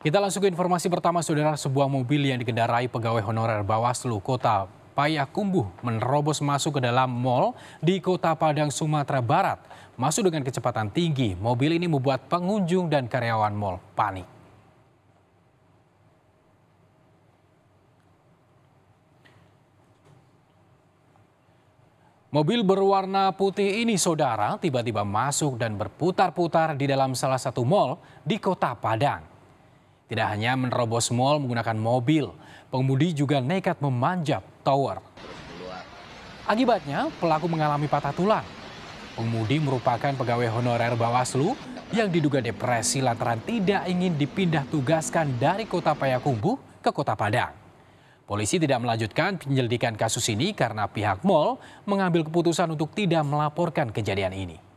Kita langsung ke informasi pertama, saudara. Sebuah mobil yang dikendarai pegawai honorer Bawaslu Kota Payakumbuh menerobos masuk ke dalam mall di Kota Padang, Sumatera Barat. Masuk dengan kecepatan tinggi, mobil ini membuat pengunjung dan karyawan mall panik. Mobil berwarna putih ini, saudara, tiba-tiba masuk dan berputar-putar di dalam salah satu mall di Kota Padang. Tidak hanya menerobos mall menggunakan mobil, pengemudi juga nekat memanjat tower. Akibatnya, pelaku mengalami patah tulang. Pengemudi merupakan pegawai honorer Bawaslu yang diduga depresi lantaran tidak ingin dipindah tugaskan dari kota Payakumbuh ke kota Padang. Polisi tidak melanjutkan penyelidikan kasus ini karena pihak mall mengambil keputusan untuk tidak melaporkan kejadian ini.